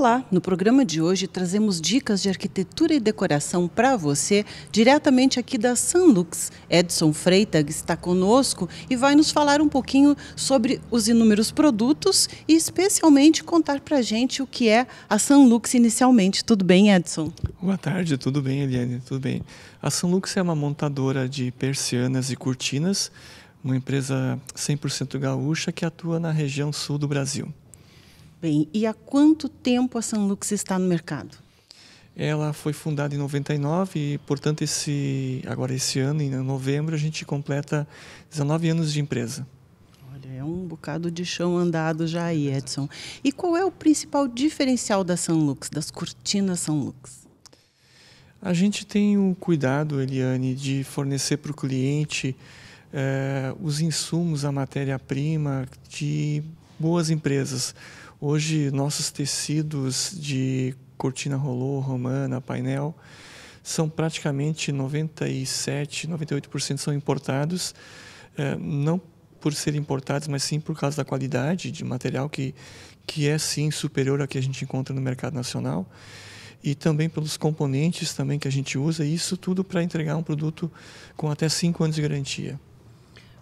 Olá! No programa de hoje trazemos dicas de arquitetura e decoração para você diretamente aqui da Sanlux. Edson Freitag está conosco e vai nos falar um pouquinho sobre os inúmeros produtos e especialmente contar para gente o que é a Sanlux inicialmente. Tudo bem, Edson? Boa tarde, tudo bem, Eliane? Tudo bem. A Sanlux é uma montadora de persianas e cortinas, uma empresa 100% gaúcha que atua na região sul do Brasil. Bem, e há quanto tempo a Sanlux está no mercado? Ela foi fundada em 99 e, portanto, esse, agora esse ano, em novembro, a gente completa 19 anos de empresa. Olha, é um bocado de chão andado já aí, é Edson. E qual é o principal diferencial da Sanlux, das cortinas Sanlux? A gente tem o um cuidado, Eliane, de fornecer para o cliente eh, os insumos, a matéria-prima, de boas empresas. Hoje, nossos tecidos de cortina rolô, romana, painel, são praticamente 97, 98% são importados, é, não por serem importados, mas sim por causa da qualidade de material que, que é sim superior à que a gente encontra no mercado nacional e também pelos componentes também que a gente usa, isso tudo para entregar um produto com até 5 anos de garantia.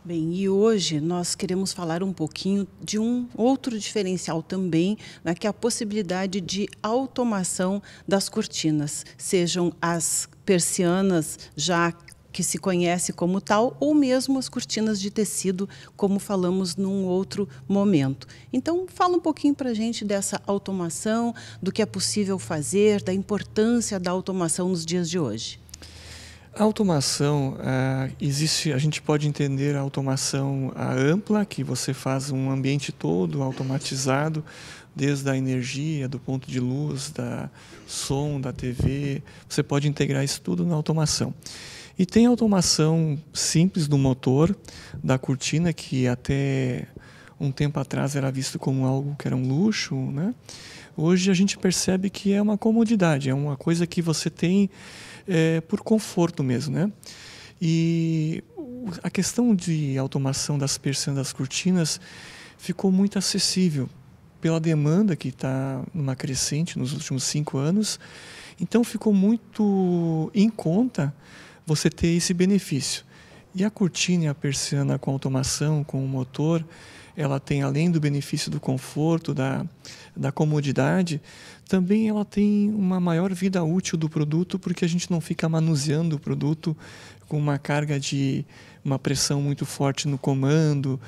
Bem, e hoje nós queremos falar um pouquinho de um outro diferencial também, né, que é a possibilidade de automação das cortinas, sejam as persianas já que se conhece como tal, ou mesmo as cortinas de tecido, como falamos num outro momento. Então, fala um pouquinho para a gente dessa automação, do que é possível fazer, da importância da automação nos dias de hoje. A automação, uh, existe, a gente pode entender a automação ah, ampla, que você faz um ambiente todo automatizado, desde a energia, do ponto de luz, da som, da TV, você pode integrar isso tudo na automação. E tem a automação simples do motor, da cortina, que até um tempo atrás era visto como algo que era um luxo, né? Hoje a gente percebe que é uma comodidade, é uma coisa que você tem é, por conforto mesmo, né? E a questão de automação das persianas das cortinas ficou muito acessível pela demanda que está numa crescente nos últimos cinco anos. Então ficou muito em conta você ter esse benefício. E a cortina e a persiana com automação, com o motor, ela tem além do benefício do conforto, da, da comodidade, também ela tem uma maior vida útil do produto, porque a gente não fica manuseando o produto com uma carga de uma pressão muito forte no comando,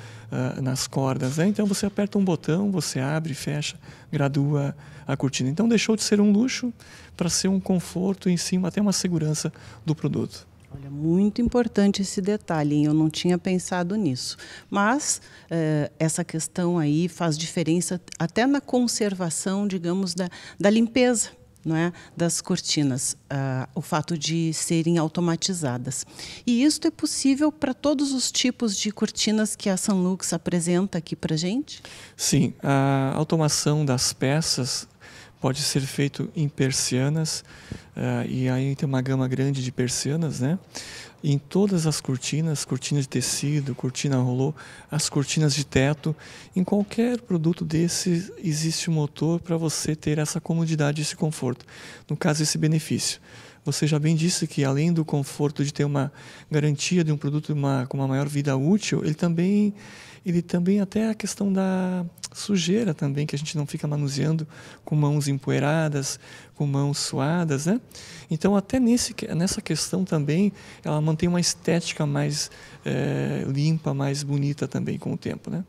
uh, nas cordas. Né? Então você aperta um botão, você abre, fecha, gradua a cortina. Então deixou de ser um luxo para ser um conforto em cima até uma segurança do produto. Olha, muito importante esse detalhe, eu não tinha pensado nisso. Mas eh, essa questão aí faz diferença até na conservação, digamos, da, da limpeza. Não é? das cortinas, ah, o fato de serem automatizadas. E isso é possível para todos os tipos de cortinas que a Sunlux apresenta aqui para gente? Sim, a automação das peças pode ser feito em persianas, uh, e aí tem uma gama grande de persianas, né? Em todas as cortinas, cortina de tecido, cortina rolô, as cortinas de teto, em qualquer produto desse existe um motor para você ter essa comodidade, esse conforto, no caso esse benefício. Você já bem disse que além do conforto de ter uma garantia de um produto uma, com uma maior vida útil, ele também ele também até a questão da sujeira também, que a gente não fica manuseando com mãos empoeiradas, com mãos suadas, né? Então até nesse, nessa questão também, ela mantém uma estética mais é, limpa, mais bonita também com o tempo, né?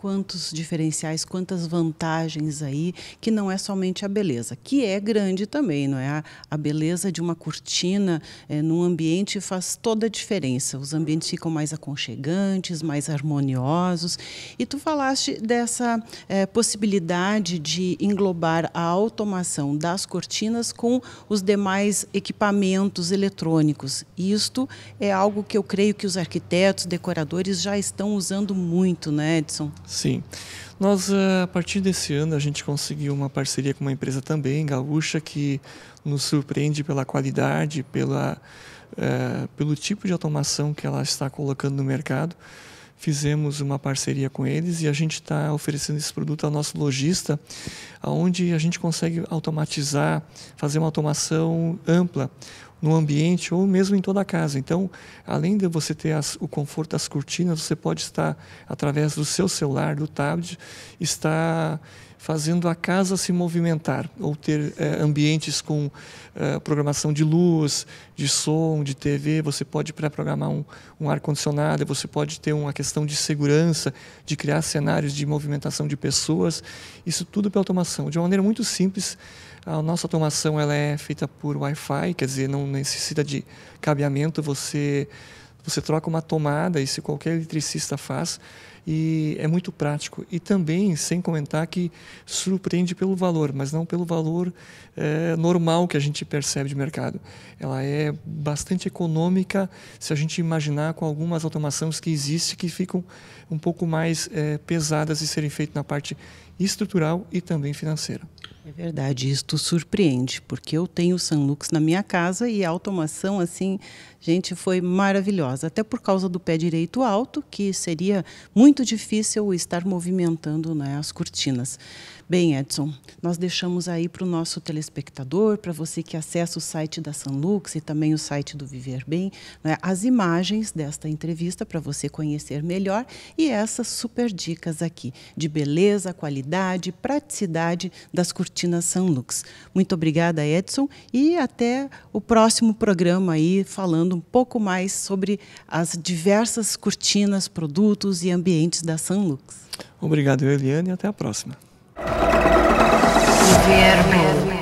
quantos diferenciais, quantas vantagens aí, que não é somente a beleza, que é grande também, não é? A, a beleza de uma cortina é, num ambiente faz toda a diferença. Os ambientes ficam mais aconchegantes, mais harmoniosos. E tu falaste dessa é, possibilidade de englobar a automação das cortinas com os demais equipamentos eletrônicos. Isto é algo que eu creio que os arquitetos, decoradores já estão usando muito, né, Edson? Sim. Nós, eh, a partir desse ano, a gente conseguiu uma parceria com uma empresa também, gaúcha, que nos surpreende pela qualidade, pela, eh, pelo tipo de automação que ela está colocando no mercado. Fizemos uma parceria com eles e a gente está oferecendo esse produto ao nosso lojista, onde a gente consegue automatizar, fazer uma automação ampla, no ambiente ou mesmo em toda a casa. Então, além de você ter as, o conforto das cortinas, você pode estar através do seu celular, do tablet, estar fazendo a casa se movimentar, ou ter é, ambientes com é, programação de luz, de som, de TV. Você pode pré-programar um, um ar-condicionado, você pode ter uma questão de segurança, de criar cenários de movimentação de pessoas. Isso tudo pela automação. De uma maneira muito simples, a nossa automação ela é feita por Wi-Fi, quer dizer, não necessita de cabeamento, você, você troca uma tomada, isso qualquer eletricista faz e é muito prático. E também, sem comentar, que surpreende pelo valor, mas não pelo valor é, normal que a gente percebe de mercado. Ela é bastante econômica se a gente imaginar com algumas automações que existem que ficam um pouco mais é, pesadas de serem feitas na parte estrutural e também financeira. É verdade, isto surpreende, porque eu tenho o Sanlux na minha casa e a automação, assim, gente, foi maravilhosa. Até por causa do pé direito alto, que seria muito difícil estar movimentando né, as cortinas. Bem, Edson, nós deixamos aí para o nosso telespectador, para você que acessa o site da Sanlux e também o site do Viver Bem, né, as imagens desta entrevista para você conhecer melhor e essas super dicas aqui de beleza, qualidade, praticidade das cortinas Sanlux. Muito obrigada, Edson, e até o próximo programa aí falando um pouco mais sobre as diversas cortinas, produtos e ambientes da Sanlux. Obrigado, Eliane, e até a próxima. Invierno